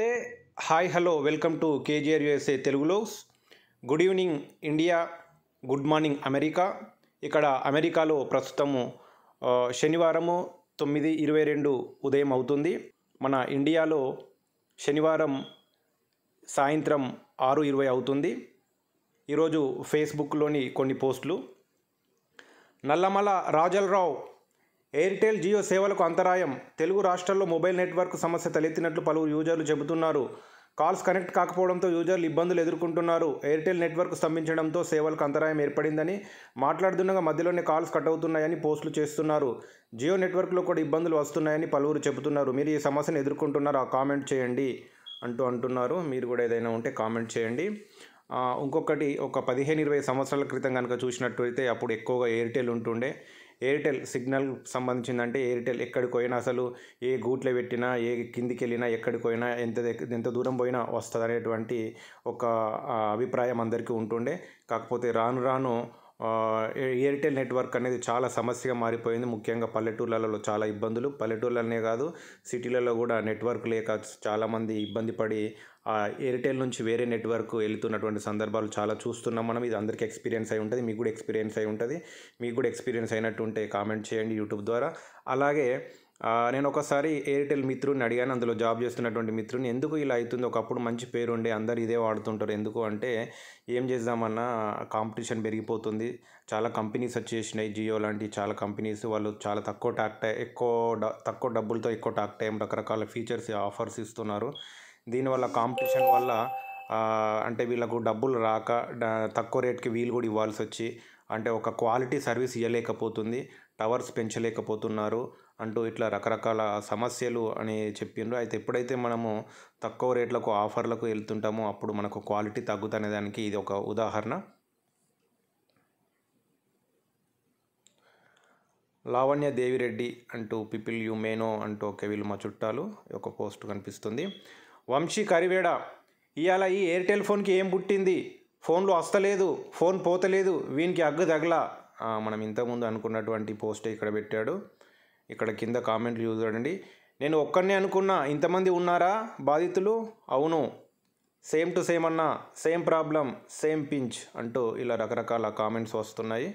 నమస్తే hi hello welcome to KGR USA తెలుగులో good evening India good morning America ఇక్కడ అమెరికాలో ప్రస్తుతము శనివారము తొమ్మిది ఇరవై రెండు ఉదయం అవుతుంది మన ఇండియాలో శనివారం సాయంత్రం ఆరు ఇరవై అవుతుంది ఈరోజు ఫేస్బుక్లోని కొన్ని పోస్టులు నల్లమల రాజలరావు ఎయిర్టెల్ జియో సేవలకు అంతరాయం తెలుగు రాష్ట్రాల్లో మొబైల్ నెట్వర్క్ సమస్య తలెత్తినట్లు పలువురు యూజర్లు చెబుతున్నారు కాల్స్ కనెక్ట్ కాకపోవడంతో యూజర్లు ఇబ్బందులు ఎదుర్కొంటున్నారు ఎయిర్టెల్ నెట్వర్క్ స్తంభించడంతో సేవలకు అంతరాయం ఏర్పడిందని మాట్లాడుతుండగా మధ్యలోనే కాల్స్ కట్ అవుతున్నాయని పోస్టులు చేస్తున్నారు జియో నెట్వర్క్లో కూడా ఇబ్బందులు వస్తున్నాయని పలువురు చెబుతున్నారు మీరు ఈ సమస్యను ఎదుర్కొంటున్నారు ఆ కామెంట్ చేయండి అంటూ అంటున్నారు మీరు కూడా ఏదైనా ఉంటే కామెంట్ చేయండి ఇంకొకటి ఒక పదిహేను ఇరవై సంవత్సరాల క్రితం కనుక చూసినట్టు అయితే అప్పుడు ఎక్కువగా ఎయిర్టెల్ ఉంటుండే ఎయిర్టెల్ సిగ్నల్ సంబంధించిందంటే ఎయిర్టెల్ ఎక్కడికి పోయినా అసలు ఏ గూట్లో పెట్టినా ఏ కిందికి వెళ్ళినా ఎక్కడికి పోయినా ఎంత ఎంత దూరం పోయినా వస్తుంది అనేటువంటి ఒక అభిప్రాయం అందరికీ ఉంటుండే కాకపోతే రాను రాను ఎయిర్టెల్ నెట్వర్క్ అనేది చాలా సమస్యగా మారిపోయింది ముఖ్యంగా పల్లెటూర్లలో చాలా ఇబ్బందులు పల్లెటూర్లనే కాదు సిటీలలో కూడా నెట్వర్క్ లేక చాలామంది ఇబ్బంది పడి ఆ ఎయిర్టెల్ నుంచి వేరే నెట్వర్క్ వెళుతున్నటువంటి సందర్భాలు చాలా చూస్తున్నాం మనం ఇది అందరికీ ఎక్స్పీరియన్స్ అయి ఉంటుంది మీకు కూడా ఎక్స్పీరియన్స్ అయి ఉంటుంది మీకు కూడా ఎక్స్పీరియన్స్ అయినట్టు ఉంటే కామెంట్ చేయండి యూట్యూబ్ ద్వారా అలాగే నేను ఒకసారి ఎయిర్టెల్ మిత్రుని అడిగాను అందులో జాబ్ చేస్తున్నటువంటి మిత్రుని ఎందుకు ఇలా అవుతుంది ఒకప్పుడు మంచి పేరు ఉండే అందరు ఇదే వాడుతుంటారు ఎందుకు అంటే ఏం చేద్దామన్నా కాంపిటీషన్ పెరిగిపోతుంది చాలా కంపెనీస్ వచ్చేసినాయి జియో లాంటి చాలా కంపెనీస్ వాళ్ళు చాలా తక్కువ టాక్ టైం ఎక్కువ తక్కువ డబ్బులతో ఎక్కువ టాక్ టైం రకరకాల ఫీచర్స్ ఆఫర్స్ ఇస్తున్నారు దీనివల్ల కాంపిటీషన్ వల్ల అంటే వీళ్ళకు డబ్బులు రాక తక్కువ రేట్కి వీలు కూడా ఇవ్వాల్సి వచ్చి అంటే ఒక క్వాలిటీ సర్వీస్ ఇవ్వలేకపోతుంది టవర్స్ పెంచలేకపోతున్నారు అంటూ ఇట్లా రకరకాల సమస్యలు అని చెప్పిండ్రు అయితే ఎప్పుడైతే మనము తక్కువ రేట్లకు ఆఫర్లకు వెళ్తుంటామో అప్పుడు మనకు క్వాలిటీ తగ్గుతనే దానికి ఇది ఒక ఉదాహరణ లావణ్య దేవిరెడ్డి అంటూ పిపిల్ యు మేనో అంటూ ఒక వీళ్ళు మా చుట్టాలు ఒక పోస్ట్ కనిపిస్తుంది వంశీ కరివేడ ఇవాళ ఈ ఎయిర్టెల్ ఫోన్కి ఏం పుట్టింది ఫోన్లు వస్తలేదు ఫోన్ పోతలేదు వీనికి అగ్గు తగల మనం ఇంతకుముందు అనుకున్నటువంటి పోస్ట్ ఇక్కడ పెట్టాడు ఇక్కడ కింద కామెంట్లు చూడండి నేను ఒక్కడనే అనుకున్నా ఇంతమంది ఉన్నారా బాధితులు అవును సేమ్ టు సేమ్ అన్న సేమ్ ప్రాబ్లం సేమ్ పించ్ అంటూ ఇలా రకరకాల కామెంట్స్ వస్తున్నాయి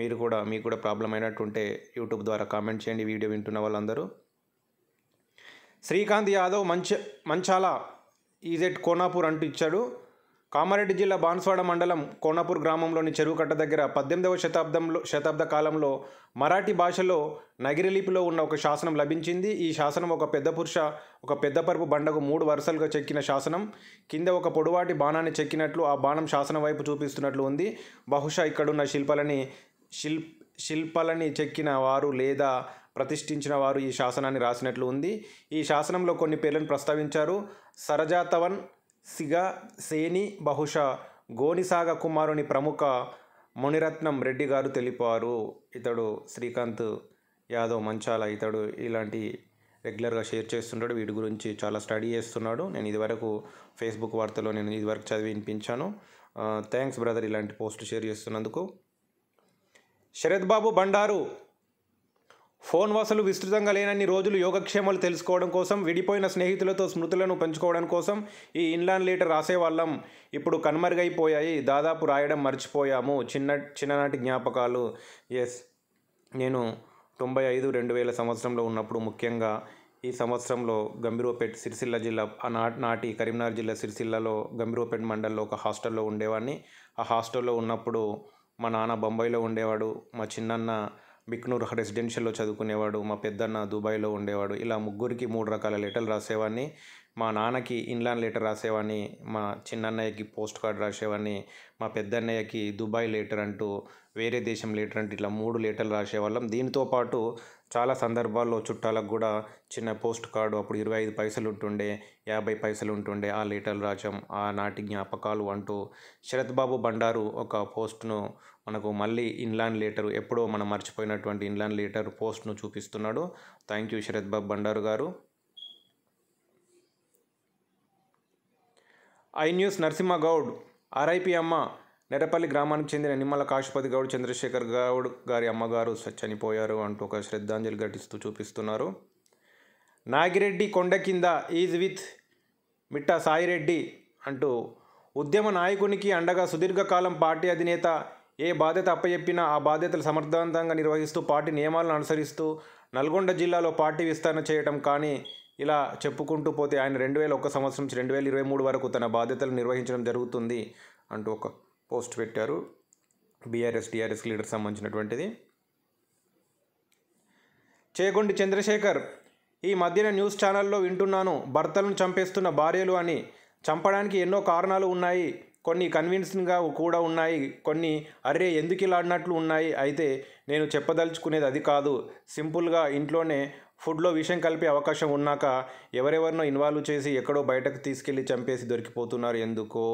మీరు కూడా మీకు కూడా ప్రాబ్లం అయినట్టుంటే యూట్యూబ్ ద్వారా కామెంట్ చేయండి వీడియో వింటున్న వాళ్ళందరూ శ్రీకాంత్ యాదవ్ మంచ మంచాల ఈజెడ్ కోనాపూర్ అంటూ ఇచ్చాడు కామారెడ్డి జిల్లా బాన్స్వాడ మండలం కోనాపూర్ గ్రామంలోని చెరువుకట్ట దగ్గర పద్దెనిమిదవ శతాబ్దంలో శతాబ్ద కాలంలో మరాఠీ భాషలో నగిరిలిపిలో ఉన్న ఒక శాసనం లభించింది ఈ శాసనం ఒక పెద్ద పురుష ఒక పెద్ద పరుపు బండకు మూడు వరుసలుగా చెక్కిన శాసనం కింద ఒక పొడువాటి బాణాన్ని చెక్కినట్లు ఆ బాణం శాసనం వైపు చూపిస్తున్నట్లు ఉంది బహుశా ఇక్కడున్న శిల్పాలని శిల్ శిల్పాలని చెక్కిన వారు లేదా ప్రతిష్ఠించిన వారు ఈ శాసనాన్ని రాసినట్లు ఉంది ఈ శాసనంలో కొన్ని పేర్లను ప్రస్తావించారు సరజాతవన్ సిగ సేని బహుశా గోనిసాగ కుమారుని ప్రముఖ మునిరత్నం రెడ్డి గారు తెలిపారు ఇతడు శ్రీకాంత్ యాదవ్ మంచాల ఇతడు ఇలాంటి రెగ్యులర్గా షేర్ చేస్తున్నాడు వీటి గురించి చాలా స్టడీ చేస్తున్నాడు నేను ఇదివరకు ఫేస్బుక్ వార్తలో నేను ఇదివరకు చదివి వినిపించాను థ్యాంక్స్ బ్రదర్ ఇలాంటి పోస్ట్ షేర్ చేస్తున్నందుకు శరత్ బాబు బండారు ఫోన్ వసలు విస్తృతంగా లేనన్ని రోజులు యోగక్షేమాలు తెలుసుకోవడం కోసం విడిపోయిన స్నేహితులతో స్మృతులను పెంచుకోవడం కోసం ఈ ఇన్లాన్ లీటర్ రాసేవాళ్ళం ఇప్పుడు కనుమరుగైపోయాయి దాదాపు రాయడం మర్చిపోయాము చిన్న చిన్ననాటి జ్ఞాపకాలు ఎస్ నేను తొంభై ఐదు రెండు వేల సంవత్సరంలో ఉన్నప్పుడు ముఖ్యంగా ఈ సంవత్సరంలో గంభీరపేట్ సిరిసిల్ల జిల్లా నాటి నాటి కరీంనగర్ జిల్లా సిరిసిల్లలో గంభీరపేట్ మండల్లో ఒక హాస్టల్లో ఉండేవాడిని ఆ హాస్టల్లో ఉన్నప్పుడు మా నాన్న బొంబాయిలో ఉండేవాడు మా చిన్నన్న బిక్నూర్ రెసిడెన్షియల్లో చదువుకునేవాడు మా పెద్దన్న దుబాయ్లో ఉండేవాడు ఇలా ముగ్గురికి మూడు రకాల లెటర్లు రాసేవాడిని మా నాన్నకి ఇన్లాన్ లెటర్ రాసేవాడిని మా చిన్నన్నయ్యకి పోస్ట్ కార్డు రాసేవాడిని మా పెద్దన్నయ్యకి దుబాయ్ లెటర్ అంటూ వేరే దేశం లెటర్ అంటూ ఇట్లా మూడు లెటర్లు రాసేవాళ్ళం దీంతో పాటు చాలా సందర్భాల్లో చుట్టాలకు కూడా చిన్న పోస్ట్ కార్డు అప్పుడు ఇరవై ఐదు పైసలు ఉంటుండే యాభై పైసలు ఉంటుండే ఆ లెటర్లు రాసాం ఆనాటి జ్ఞాపకాలు అంటూ శరత్ బాబు బండారు ఒక పోస్ట్ను మనకు మళ్ళీ ఇన్లాన్ లెటర్ ఎప్పుడో మనం మర్చిపోయినటువంటి ఇన్లాన్ లెటర్ పోస్ట్ను చూపిస్తున్నాడు thank you Sharath Babu Bandaru garu I news Narasimha Goud RIP అమ్మ నెరపల్లి గ్రామానికి చెందిన నిమ్మల కాశుపతి గౌడ్ చంద్రశేఖర్ గౌడ్ గారి అమ్మగారు చనిపోయారు అంటూ ఒక శ్రద్ధాంజలి ఘటిస్తూ చూపిస్తున్నారు నాగిరెడ్డి కొండ కింద ఈజ్ విత్ మిట్టా సాయిరెడ్డి అంటూ ఉద్యమ నాయకునికి అండగా సుదీర్ఘకాలం పార్టీ అధినేత ఏ బాధ్యత అప్పచెప్పినా ఆ బాధ్యతలు సమర్థవంతంగా నిర్వహిస్తూ పార్టీ నియమాలను అనుసరిస్తూ నల్గొండ జిల్లాలో పార్టీ విస్తరణ చేయటం కానీ ఇలా చెప్పుకుంటూ పోతే ఆయన రెండు వేల ఒక్క సంవత్సరం నుంచి రెండు వేల ఇరవై మూడు వరకు తన బాధ్యతలు నిర్వహించడం జరుగుతుంది అంటూ ఒక పోస్ట్ పెట్టారు బీఆర్ఎస్ టీఆర్ఎస్ లీడర్ సంబంధించినటువంటిది చేగొండి చంద్రశేఖర్ ఈ మధ్యన న్యూస్ ఛానల్లో వింటున్నాను భర్తలను చంపేస్తున్న భార్యలు అని చంపడానికి ఎన్నో కారణాలు ఉన్నాయి కొన్ని కన్విన్సింగ్గా కూడా ఉన్నాయి కొన్ని అరే ఎందుకు ఇలా ఉన్నాయి అయితే నేను చెప్పదలుచుకునేది అది కాదు సింపుల్గా ఇంట్లోనే ఫుడ్లో విషయం కలిపే అవకాశం ఉన్నాక ఎవరెవరినో ఇన్వాల్వ్ చేసి ఎక్కడో బయటకు తీసుకెళ్ళి చంపేసి దొరికిపోతున్నారు ఎందుకో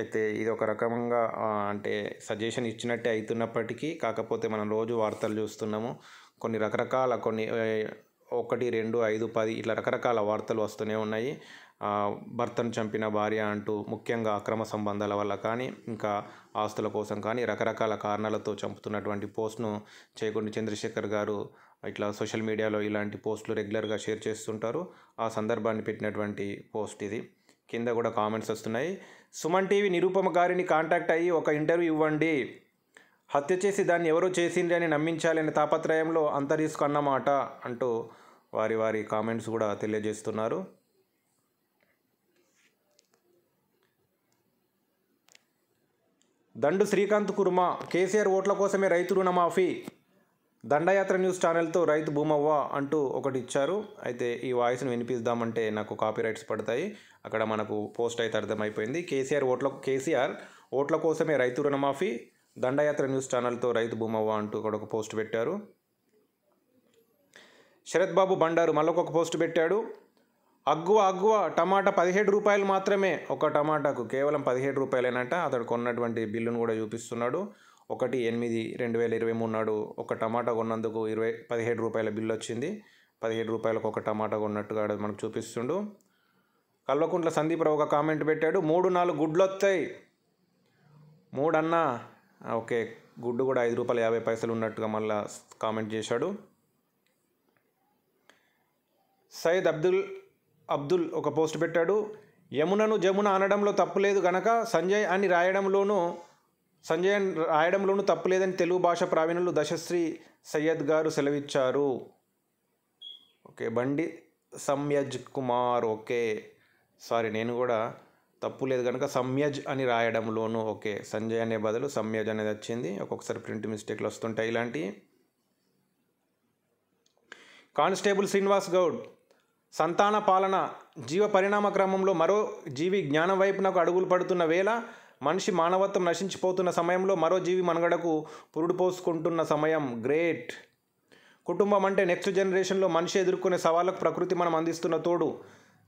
అయితే ఇది ఒక రకంగా అంటే సజెషన్ ఇచ్చినట్టే అవుతున్నప్పటికీ కాకపోతే మనం రోజు వార్తలు చూస్తున్నాము కొన్ని రకరకాల కొన్ని ఒకటి రెండు ఐదు పది ఇట్లా రకరకాల వార్తలు వస్తూనే ఉన్నాయి భర్తను చంపిన భార్య అంటూ ముఖ్యంగా అక్రమ సంబంధాల వల్ల కానీ ఇంకా ఆస్తుల కోసం కానీ రకరకాల కారణాలతో చంపుతున్నటువంటి పోస్ట్ను చేయకుండి చంద్రశేఖర్ గారు ఇట్లా సోషల్ మీడియాలో ఇలాంటి పోస్టులు రెగ్యులర్గా షేర్ చేస్తుంటారు ఆ సందర్భాన్ని పెట్టినటువంటి పోస్ట్ ఇది కింద కూడా కామెంట్స్ వస్తున్నాయి సుమన్ టీవీ నిరూపమ గారిని కాంటాక్ట్ అయ్యి ఒక ఇంటర్వ్యూ ఇవ్వండి హత్య చేసి దాన్ని ఎవరో చేసింది అని నమ్మించాలని తాపత్రయంలో అంత అన్నమాట అంటూ వారి వారి కామెంట్స్ కూడా తెలియజేస్తున్నారు దండు శ్రీకాంత్ కుర్మా కేసీఆర్ ఓట్ల కోసమే రైతు రుణమాఫీ దండయాత్ర న్యూస్ ఛానల్తో రైతు భూమవ్వ అంటూ ఒకటి ఇచ్చారు అయితే ఈ వాయిస్ను వినిపిద్దామంటే నాకు రైట్స్ పడతాయి అక్కడ మనకు పోస్ట్ అయితే అర్థమైపోయింది కేసీఆర్ ఓట్ల కేసీఆర్ ఓట్ల కోసమే రైతు రుణమాఫీ దండయాత్ర న్యూస్ ఛానల్తో రైతు భూమవ్వ అంటూ ఒక పోస్ట్ పెట్టారు శరత్ బాబు బండారు మళ్ళొక పోస్ట్ పెట్టాడు అగ్గువ అగ్గువ టమాటా పదిహేడు రూపాయలు మాత్రమే ఒక టమాటాకు కేవలం పదిహేడు రూపాయలేనంట అతడు కొన్నటువంటి బిల్లును కూడా చూపిస్తున్నాడు ఒకటి ఎనిమిది రెండు వేల ఇరవై మూడు నాడు ఒక టమాటా కొన్నందుకు ఇరవై పదిహేడు రూపాయల బిల్లు వచ్చింది పదిహేడు రూపాయలకు ఒక టమాటా కొన్నట్టుగా మనకు చూపిస్తుండు కల్వకుంట్ల రావు ఒక కామెంట్ పెట్టాడు మూడు నాలుగు గుడ్లు వస్తాయి మూడు అన్న ఓకే గుడ్డు కూడా ఐదు రూపాయల యాభై పైసలు ఉన్నట్టుగా మళ్ళీ కామెంట్ చేశాడు సయ్యద్ అబ్దుల్ అబ్దుల్ ఒక పోస్ట్ పెట్టాడు యమునను జమున అనడంలో తప్పులేదు గనక సంజయ్ అని రాయడంలోనూ సంజయ్ అని రాయడంలోనూ తప్పులేదని తెలుగు భాష ప్రావీణులు దశశ్రీ సయ్యద్ గారు సెలవిచ్చారు ఓకే బండి సమ్యజ్ కుమార్ ఓకే సారీ నేను కూడా తప్పు లేదు కనుక సమ్యజ్ అని రాయడంలోనూ ఓకే సంజయ్ అనే బదులు సమ్యజ్ అనేది వచ్చింది ఒక్కొక్కసారి ప్రింట్ మిస్టేక్లు వస్తుంటాయి ఇలాంటివి కానిస్టేబుల్ శ్రీనివాస్ గౌడ్ సంతాన పాలన జీవ పరిణామ క్రమంలో మరో జీవి జ్ఞానం వైపునకు అడుగులు పడుతున్న వేళ మనిషి మానవత్వం నశించిపోతున్న సమయంలో మరో జీవి మనుగడకు పురుడు పోసుకుంటున్న సమయం గ్రేట్ కుటుంబం అంటే నెక్స్ట్ జనరేషన్లో మనిషి ఎదుర్కొనే సవాళ్ళకు ప్రకృతి మనం అందిస్తున్న తోడు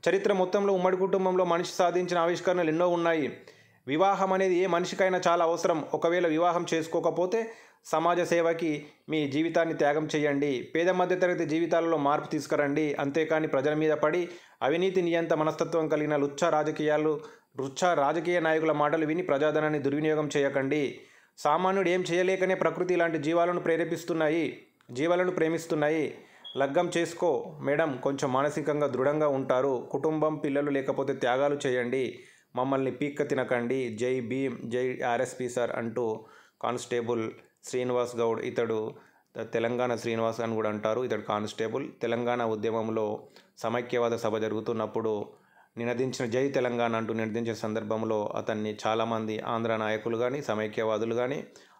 చరిత్ర మొత్తంలో ఉమ్మడి కుటుంబంలో మనిషి సాధించిన ఆవిష్కరణలు ఎన్నో ఉన్నాయి వివాహం అనేది ఏ మనిషికైనా చాలా అవసరం ఒకవేళ వివాహం చేసుకోకపోతే సమాజ సేవకి మీ జీవితాన్ని త్యాగం చేయండి పేద మధ్యతరగతి జీవితాలలో మార్పు తీసుకురండి అంతేకాని ప్రజల మీద పడి అవినీతి నియంత మనస్తత్వం కలిగిన లుచ్చ రాజకీయాలు రుచ్చ రాజకీయ నాయకుల మాటలు విని ప్రజాధనాన్ని దుర్వినియోగం చేయకండి సామాన్యుడు ఏం చేయలేకనే ప్రకృతి ఇలాంటి జీవాలను ప్రేరేపిస్తున్నాయి జీవాలను ప్రేమిస్తున్నాయి లగ్గం చేసుకో మేడం కొంచెం మానసికంగా దృఢంగా ఉంటారు కుటుంబం పిల్లలు లేకపోతే త్యాగాలు చేయండి మమ్మల్ని పీక్క తినకండి జై భీమ్ జై ఆర్ఎస్పీ సార్ అంటూ కానిస్టేబుల్ శ్రీనివాస్ గౌడ్ ఇతడు తెలంగాణ శ్రీనివాస్ అని కూడా అంటారు ఇతడు కానిస్టేబుల్ తెలంగాణ ఉద్యమంలో సమైక్యవాద సభ జరుగుతున్నప్పుడు నినదించిన జై తెలంగాణ అంటూ నినదించిన సందర్భంలో అతన్ని చాలామంది ఆంధ్ర నాయకులు కానీ సమైక్యవాదులు కానీ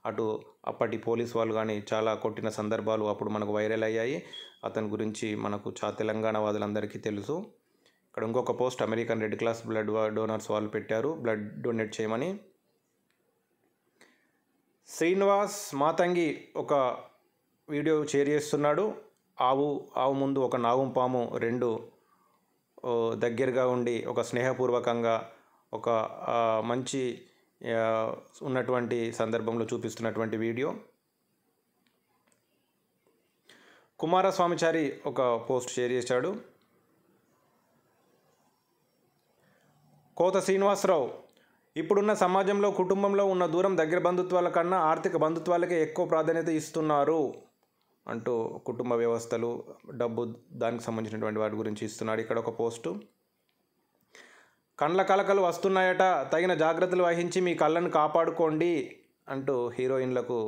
అటు అప్పటి పోలీస్ వాళ్ళు కానీ చాలా కొట్టిన సందర్భాలు అప్పుడు మనకు వైరల్ అయ్యాయి అతని గురించి మనకు చా తెలంగాణ వాదులందరికీ తెలుసు ఇక్కడ ఇంకొక post American Red Cross blood donors వాళ్ళు పెట్టారు బ్లడ్ డొనేట్ చేయమని శ్రీనివాస్ మాతంగి ఒక వీడియో షేర్ చేస్తున్నాడు ఆవు ఆవు ముందు ఒక నాగం పాము రెండు దగ్గరగా ఉండి ఒక స్నేహపూర్వకంగా ఒక మంచి ఉన్నటువంటి సందర్భంలో చూపిస్తున్నటువంటి వీడియో కుమారస్వామిచారి ఒక పోస్ట్ షేర్ చేశాడు కోత శ్రీనివాసరావు ఇప్పుడున్న సమాజంలో కుటుంబంలో ఉన్న దూరం దగ్గర బంధుత్వాల కన్నా ఆర్థిక బంధుత్వాలకే ఎక్కువ ప్రాధాన్యత ఇస్తున్నారు అంటూ కుటుంబ వ్యవస్థలు డబ్బు దానికి సంబంధించినటువంటి వాటి గురించి ఇస్తున్నాడు ఇక్కడ ఒక పోస్టు కండ్ల కలకలు వస్తున్నాయట తగిన జాగ్రత్తలు వహించి మీ కళ్ళను కాపాడుకోండి అంటూ హీరోయిన్లకు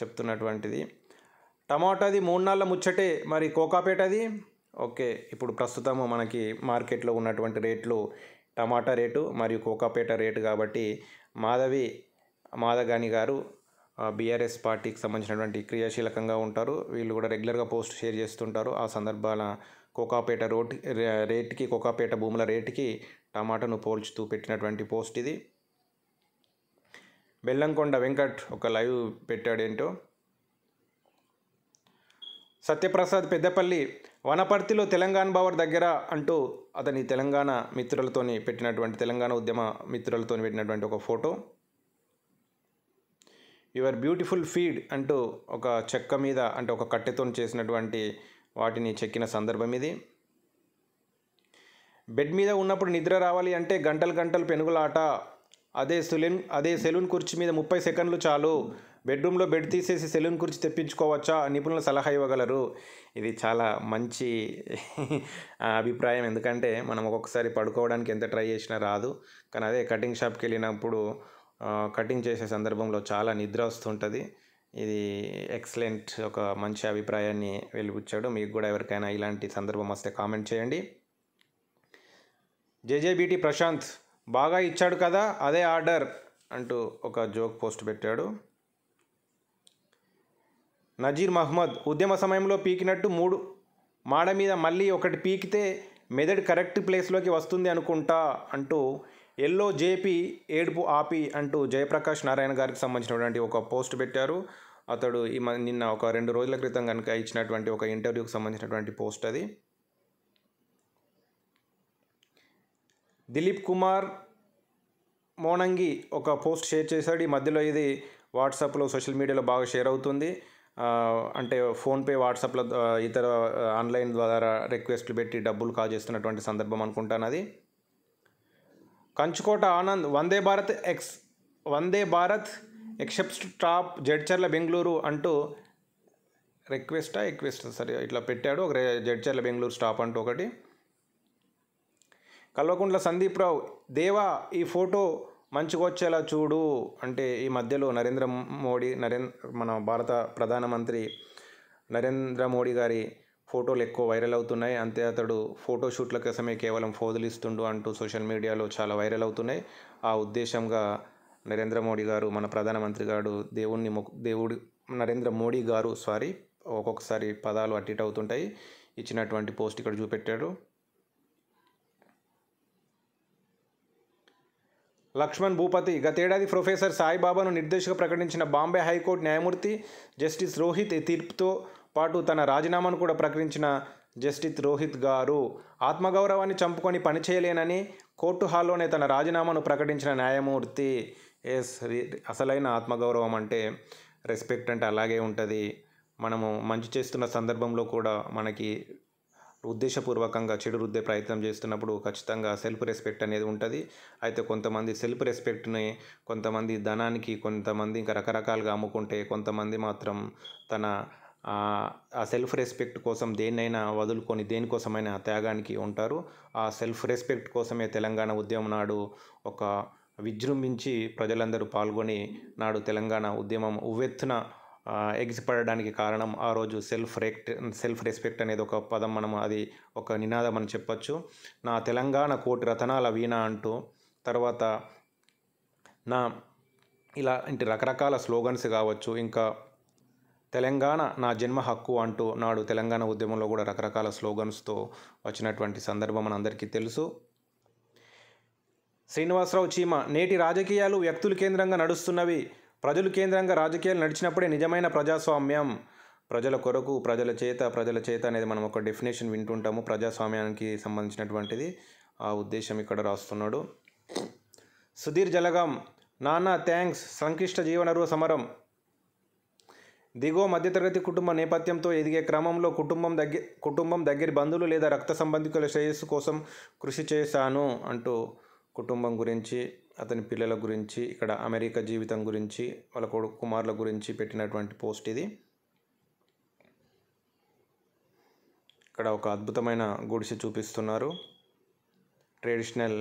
చెప్తున్నటువంటిది టమాటాది మూడు నాళ్ళ ముచ్చటే మరి కోకాపేటది ఓకే ఇప్పుడు ప్రస్తుతము మనకి మార్కెట్లో ఉన్నటువంటి రేట్లు టమాటా రేటు మరియు కోకాపేట రేటు కాబట్టి మాధవి మాధగాని గారు బీఆర్ఎస్ పార్టీకి సంబంధించినటువంటి క్రియాశీలకంగా ఉంటారు వీళ్ళు కూడా రెగ్యులర్గా పోస్ట్ షేర్ చేస్తుంటారు ఆ సందర్భాల కోకాపేట రోడ్ రేట్కి కోకాపేట భూముల రేటుకి టమాటాను పోల్చుతూ పెట్టినటువంటి పోస్ట్ ఇది బెల్లంకొండ వెంకట్ ఒక లైవ్ పెట్టాడేంటో సత్యప్రసాద్ పెద్దపల్లి వనపర్తిలో తెలంగాణ బావర్ దగ్గర అంటూ అతని తెలంగాణ మిత్రులతోని పెట్టినటువంటి తెలంగాణ ఉద్యమ మిత్రులతోని పెట్టినటువంటి ఒక ఫోటో యువర్ బ్యూటిఫుల్ ఫీడ్ అంటూ ఒక చెక్క మీద అంటే ఒక కట్టెతో చేసినటువంటి వాటిని చెక్కిన సందర్భం ఇది బెడ్ మీద ఉన్నప్పుడు నిద్ర రావాలి అంటే గంటలు గంటలు పెనుగులాట అదే సెలూన్ అదే సెలూన్ కుర్చీ మీద ముప్పై సెకండ్లు చాలు బెడ్రూమ్లో బెడ్ తీసేసి సెలూన్ కుర్చీ తెప్పించుకోవచ్చా నిపుణులు సలహా ఇవ్వగలరు ఇది చాలా మంచి అభిప్రాయం ఎందుకంటే మనం ఒక్కొక్కసారి పడుకోవడానికి ఎంత ట్రై చేసినా రాదు కానీ అదే కటింగ్ షాప్కి వెళ్ళినప్పుడు కటింగ్ చేసే సందర్భంలో చాలా నిద్ర వస్తుంటుంది ఇది ఎక్సలెంట్ ఒక మంచి అభిప్రాయాన్ని వెలిపుచ్చాడు మీకు కూడా ఎవరికైనా ఇలాంటి సందర్భం వస్తే కామెంట్ చేయండి జేజేబీటీ ప్రశాంత్ బాగా ఇచ్చాడు కదా అదే ఆర్డర్ అంటూ ఒక జోక్ పోస్ట్ పెట్టాడు నజీర్ మహ్మద్ ఉద్యమ సమయంలో పీకినట్టు మూడు మాడ మీద మళ్ళీ ఒకటి పీకితే మెదడు కరెక్ట్ ప్లేస్లోకి వస్తుంది అనుకుంటా అంటూ ఎల్లో జేపీ ఏడుపు ఆపి అంటూ జయప్రకాష్ నారాయణ గారికి సంబంధించినటువంటి ఒక పోస్ట్ పెట్టారు అతడు ఈ నిన్న ఒక రెండు రోజుల క్రితం కనుక ఇచ్చినటువంటి ఒక ఇంటర్వ్యూకి సంబంధించినటువంటి పోస్ట్ అది దిలీప్ కుమార్ మోనంగి ఒక పోస్ట్ షేర్ చేశాడు ఈ మధ్యలో ఇది వాట్సాప్లో సోషల్ మీడియాలో బాగా షేర్ అవుతుంది అంటే ఫోన్పే వాట్సాప్ల ఇతర ఆన్లైన్ ద్వారా రిక్వెస్ట్లు పెట్టి డబ్బులు చేస్తున్నటువంటి సందర్భం అనుకుంటాను అది కంచుకోట ఆనంద్ వందే భారత్ ఎక్స్ వందే భారత్ ఎక్సెప్ట్ టాప్ జడ్చర్ల బెంగళూరు అంటూ రిక్వెస్టా రిక్వెస్ట్ సరే ఇట్లా పెట్టాడు ఒక జడ్చర్ల బెంగళూరు స్టాప్ అంటూ ఒకటి కల్వకుంట్ల సందీప్రావు దేవా ఈ ఫోటో మంచుకొచ్చేలా చూడు అంటే ఈ మధ్యలో నరేంద్ర మోడీ నరేంద్ర మన భారత ప్రధానమంత్రి నరేంద్ర మోడీ గారి ఫోటోలు ఎక్కువ వైరల్ అవుతున్నాయి అంతే అతడు ఫోటోషూట్ల కోసమే కేవలం ఇస్తుండు అంటూ సోషల్ మీడియాలో చాలా వైరల్ అవుతున్నాయి ఆ ఉద్దేశంగా నరేంద్ర మోడీ గారు మన ప్రధానమంత్రి గారు దేవుణ్ణి దేవుడు నరేంద్ర మోడీ గారు సారీ ఒక్కొక్కసారి పదాలు అటు ఇటు అవుతుంటాయి ఇచ్చినటువంటి పోస్ట్ ఇక్కడ చూపెట్టాడు లక్ష్మణ్ భూపతి గతేడాది ప్రొఫెసర్ సాయిబాబాను నిర్దేశక ప్రకటించిన బాంబే హైకోర్టు న్యాయమూర్తి జస్టిస్ రోహిత్ తీర్పుతో పాటు తన రాజీనామాను కూడా ప్రకటించిన జస్టిస్ రోహిత్ గారు ఆత్మగౌరవాన్ని చంపుకొని పనిచేయలేనని కోర్టు హాల్లోనే తన రాజీనామాను ప్రకటించిన న్యాయమూర్తి ఎస్ అసలైన ఆత్మగౌరవం అంటే రెస్పెక్ట్ అంటే అలాగే ఉంటుంది మనము మంచి చేస్తున్న సందర్భంలో కూడా మనకి ఉద్దేశపూర్వకంగా చెడు రుద్దే ప్రయత్నం చేస్తున్నప్పుడు ఖచ్చితంగా సెల్ఫ్ రెస్పెక్ట్ అనేది ఉంటుంది అయితే కొంతమంది సెల్ఫ్ రెస్పెక్ట్ని కొంతమంది ధనానికి కొంతమంది ఇంకా రకరకాలుగా అమ్ముకుంటే కొంతమంది మాత్రం తన ఆ సెల్ఫ్ రెస్పెక్ట్ కోసం దేన్నైనా వదులుకొని దేనికోసమైనా త్యాగానికి ఉంటారు ఆ సెల్ఫ్ రెస్పెక్ట్ కోసమే తెలంగాణ ఉద్యమం నాడు ఒక విజృంభించి ప్రజలందరూ పాల్గొని నాడు తెలంగాణ ఉద్యమం ఉవ్వెత్తున ఎగిసిపడడానికి కారణం ఆ రోజు సెల్ఫ్ రెక్ట్ సెల్ఫ్ రెస్పెక్ట్ అనేది ఒక పదం మనం అది ఒక నినాదం అని చెప్పచ్చు నా తెలంగాణ కోటి రతనాల వీణ అంటూ తర్వాత నా ఇలా ఇంటి రకరకాల స్లోగన్స్ కావచ్చు ఇంకా తెలంగాణ నా జన్మ హక్కు అంటూ నాడు తెలంగాణ ఉద్యమంలో కూడా రకరకాల స్లోగన్స్తో వచ్చినటువంటి సందర్భం మనందరికీ తెలుసు శ్రీనివాసరావు చీమ నేటి రాజకీయాలు వ్యక్తులు కేంద్రంగా నడుస్తున్నవి ప్రజలు కేంద్రంగా రాజకీయాలు నడిచినప్పుడే నిజమైన ప్రజాస్వామ్యం ప్రజల కొరకు ప్రజల చేత ప్రజల చేత అనేది మనం ఒక డెఫినేషన్ వింటుంటాము ప్రజాస్వామ్యానికి సంబంధించినటువంటిది ఆ ఉద్దేశం ఇక్కడ రాస్తున్నాడు సుధీర్ జలగం నాన్న థ్యాంక్స్ సంక్లిష్ట జీవనరువ సమరం దిగో మధ్యతరగతి కుటుంబ నేపథ్యంతో ఎదిగే క్రమంలో కుటుంబం దగ్గర కుటుంబం దగ్గర బంధువులు లేదా రక్త సంబంధికుల శ్రేయస్సు కోసం కృషి చేశాను అంటూ కుటుంబం గురించి అతని పిల్లల గురించి ఇక్కడ అమెరికా జీవితం గురించి వాళ్ళ కొడుకు కుమారుల గురించి పెట్టినటువంటి పోస్ట్ ఇది ఇక్కడ ఒక అద్భుతమైన గుడిసె చూపిస్తున్నారు traditional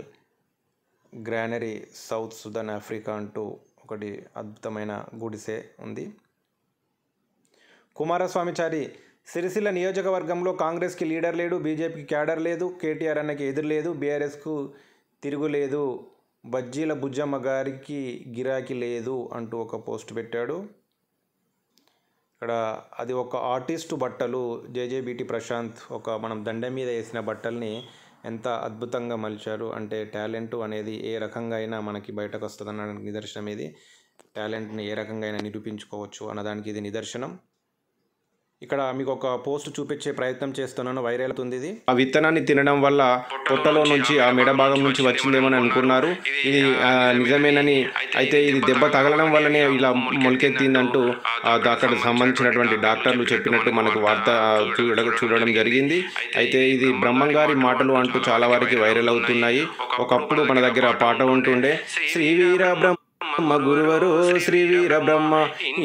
granary South Sudan Africa అంటూ ఒకటి అద్భుతమైన గుడిసె ఉంది కుమారస్వామిచారి సిరిసిల్ల నియోజకవర్గంలో కాంగ్రెస్కి లీడర్ లేడు బీజేపీకి క్యాడర్ లేదు కేటీఆర్ అన్నకి ఎదురు లేదు బీఆర్ఎస్కు తిరుగులేదు బజ్జీల బుజ్జమ్మ గారికి గిరాకీ లేదు అంటూ ఒక పోస్ట్ పెట్టాడు ఇక్కడ అది ఒక ఆర్టిస్టు బట్టలు జేజేబిటి ప్రశాంత్ ఒక మనం దండ మీద వేసిన బట్టల్ని ఎంత అద్భుతంగా మలిచారు అంటే టాలెంట్ అనేది ఏ రకంగా అయినా మనకి బయటకు వస్తుందన్న నిదర్శనం ఇది టాలెంట్ని ఏ రకంగా అయినా నిరూపించుకోవచ్చు అన్నదానికి ఇది నిదర్శనం ఇక్కడ మీకు ఒక పోస్ట్ చూపించే ప్రయత్నం చేస్తున్నాను వైరల్ అవుతుంది ఇది ఆ విత్తనాన్ని తినడం వల్ల పొట్టలో నుంచి ఆ మెడ భాగం నుంచి వచ్చిందేమని అనుకున్నారు ఇది నిజమేనని అయితే ఇది దెబ్బ తగలడం వల్లనే ఇలా మొలకెత్తిందంటూ అక్కడ సంబంధించినటువంటి డాక్టర్లు చెప్పినట్టు మనకు వార్త చూడ చూడడం జరిగింది అయితే ఇది బ్రహ్మంగారి మాటలు అంటూ చాలా వారికి వైరల్ అవుతున్నాయి ఒకప్పుడు మన దగ్గర పాట ఉంటుండే శ్రీవీర బ్రహ్మ బ్రహ్మ గురువరు శ్రీ వీర బ్రహ్మ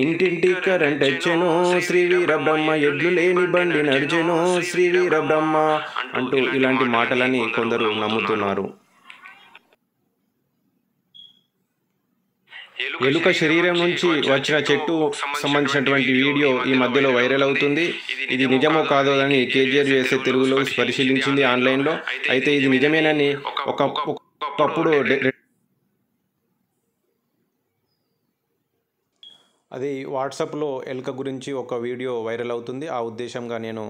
ఇంటింటి కరెంట్ వచ్చెను శ్రీ వీర బ్రహ్మ ఎడ్లు లేని బండి నడిచెను శ్రీ వీర బ్రహ్మ అంటూ ఇలాంటి మాటలని కొందరు నమ్ముతున్నారు ఎలుక శరీరం నుంచి వచ్చిన చెట్టు సంబంధించినటువంటి వీడియో ఈ మధ్యలో వైరల్ అవుతుంది ఇది నిజమో కాదో అని కేజీఆర్ చేసే తెలుగులో పరిశీలించింది ఆన్లైన్లో అయితే ఇది నిజమేనని ఒక ఒకప్పుడు అది వాట్సాప్లో ఎలుక గురించి ఒక వీడియో వైరల్ అవుతుంది ఆ ఉద్దేశంగా నేను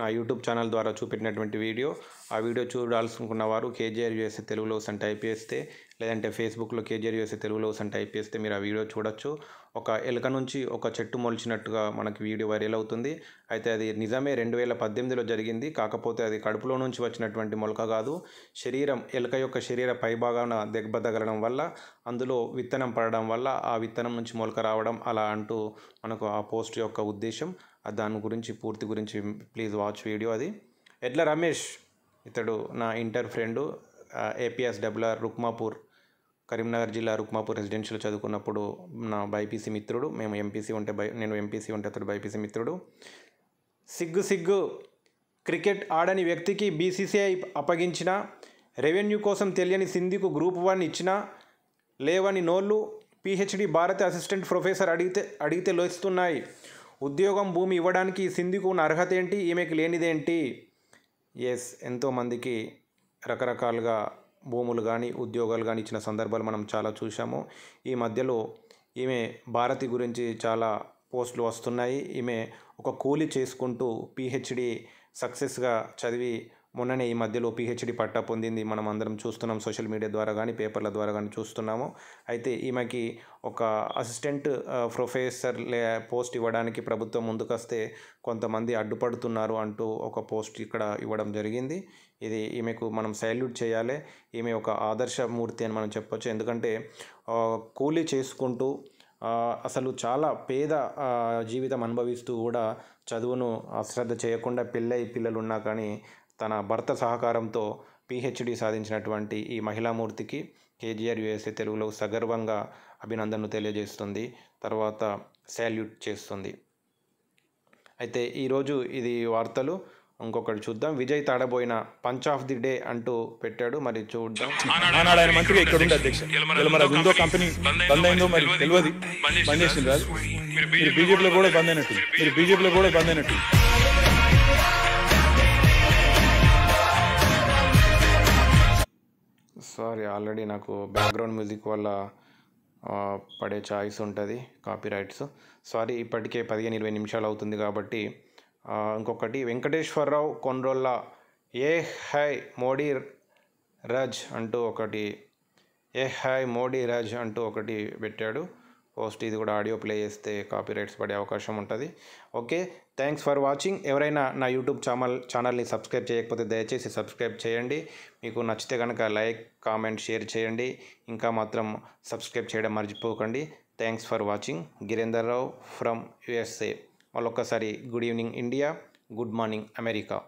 నా యూట్యూబ్ ఛానల్ ద్వారా చూపెట్టినటువంటి వీడియో ఆ వీడియో చూడాలనుకున్న వారు కేజీఆర్ యూఎస్ఏ తెలుగులో అని టైప్ చేస్తే లేదంటే ఫేస్బుక్లో కేజీఆర్ యూఎస్ఏ తెలుగులో అని టైప్ చేస్తే మీరు ఆ వీడియో చూడొచ్చు ఒక ఎలుక నుంచి ఒక చెట్టు మొలిచినట్టుగా మనకి వీడియో వైరల్ అవుతుంది అయితే అది నిజమే రెండు వేల పద్దెనిమిదిలో జరిగింది కాకపోతే అది కడుపులో నుంచి వచ్చినటువంటి మొలక కాదు శరీరం ఎలుక యొక్క శరీర పైభాగాన దెబ్బతగలడం వల్ల అందులో విత్తనం పడడం వల్ల ఆ విత్తనం నుంచి మొలక రావడం అలా అంటూ మనకు ఆ పోస్ట్ యొక్క ఉద్దేశం దాని గురించి పూర్తి గురించి ప్లీజ్ వాచ్ వీడియో అది ఎడ్ల రమేష్ ఇతడు నా inter friend APS WR Rukmapur Karimnagar జిల్లా రుక్మాపూర్ రెసిడెన్షియల్ చదువుకున్నప్పుడు నా బైపీసీ మిత్రుడు మేము ఎంపీసీ ఉంటే బై నేను ఎంపీసీ ఉంటే అతడు బైపీసీ మిత్రుడు సిగ్గు సిగ్గు క్రికెట్ ఆడని వ్యక్తికి బీసీసీఐ అప్పగించిన రెవెన్యూ కోసం తెలియని సింధికు గ్రూప్ వన్ ఇచ్చిన లేవని నోళ్ళు పిహెచ్డి భారత అసిస్టెంట్ ప్రొఫెసర్ అడిగితే అడిగితే లోయిస్తున్నాయి ఉద్యోగం భూమి ఇవ్వడానికి సింధికు ఉన్న అర్హత ఏంటి ఈమెకి లేనిదేంటి ఎస్ ఎంతోమందికి రకరకాలుగా భూములు కానీ ఉద్యోగాలు కానీ ఇచ్చిన సందర్భాలు మనం చాలా చూసాము ఈ మధ్యలో ఈమె భారతి గురించి చాలా పోస్టులు వస్తున్నాయి ఈమె ఒక కూలి చేసుకుంటూ పిహెచ్డి సక్సెస్గా చదివి మొన్ననే ఈ మధ్యలో పిహెచ్డి పట్టా పొందింది మనం అందరం చూస్తున్నాం సోషల్ మీడియా ద్వారా కానీ పేపర్ల ద్వారా కానీ చూస్తున్నాము అయితే ఈమెకి ఒక అసిస్టెంట్ ప్రొఫెసర్ లే పోస్ట్ ఇవ్వడానికి ప్రభుత్వం ముందుకొస్తే కొంతమంది అడ్డుపడుతున్నారు అంటూ ఒక పోస్ట్ ఇక్కడ ఇవ్వడం జరిగింది ఇది ఈమెకు మనం సెల్యూట్ చేయాలి ఈమె ఒక ఆదర్శమూర్తి అని మనం చెప్పొచ్చు ఎందుకంటే కూలీ చేసుకుంటూ అసలు చాలా పేద జీవితం అనుభవిస్తూ కూడా చదువును అశ్రద్ధ చేయకుండా పెళ్ళై పిల్లలు ఉన్నా కానీ తన భర్త సహకారంతో పిహెచ్డి సాధించినటువంటి ఈ మహిళామూర్తికి కేజీఆర్ యుఎస్ఏ తెలుగులో సగర్వంగా అభినందనలు తెలియజేస్తుంది తర్వాత శాల్యూట్ చేస్తుంది అయితే ఈరోజు ఇది వార్తలు ఇంకొకటి చూద్దాం Vijay Tadaboina punch of the day అంటూ పెట్టాడు మరి చూద్దాం ఆయన మంత్రిగా ఇక్కడ ఉండే అధ్యక్ష ఉందో కంపెనీ బంద్ అయిందో మరి తెలియదు బంద్ చేసింది రాదు మీరు బీజేపీలో కూడా బంద్ అయినట్టు మీరు బీజేపీలో కూడా బంద్ అయినట్టు సారీ ఆల్రెడీ నాకు బ్యాక్గ్రౌండ్ మ్యూజిక్ వల్ల పడే ఛాయిస్ ఉంటుంది కాపీ రైట్స్ సారీ ఇప్పటికే పదిహేను ఇరవై నిమిషాలు అవుతుంది కాబట్టి ఇంకొకటి వెంకటేశ్వరరావు కొన్రోళ్ళ ఏ హై మోడీ రాజ్ అంటూ ఒకటి ఏ హై మోడీ రాజ్ అంటూ ఒకటి పెట్టాడు పోస్ట్ ఇది కూడా ఆడియో ప్లే చేస్తే కాపీరైట్స్ పడే అవకాశం ఉంటుంది ఓకే థ్యాంక్స్ ఫర్ వాచింగ్ ఎవరైనా నా యూట్యూబ్ ఛానల్ ఛానల్ని సబ్స్క్రైబ్ చేయకపోతే దయచేసి సబ్స్క్రైబ్ చేయండి మీకు నచ్చితే కనుక లైక్ కామెంట్ షేర్ చేయండి ఇంకా మాత్రం సబ్స్క్రైబ్ చేయడం మర్చిపోకండి thanks for watching Girendar Rao from USA మళ్ళొక్కసారి good evening India good morning America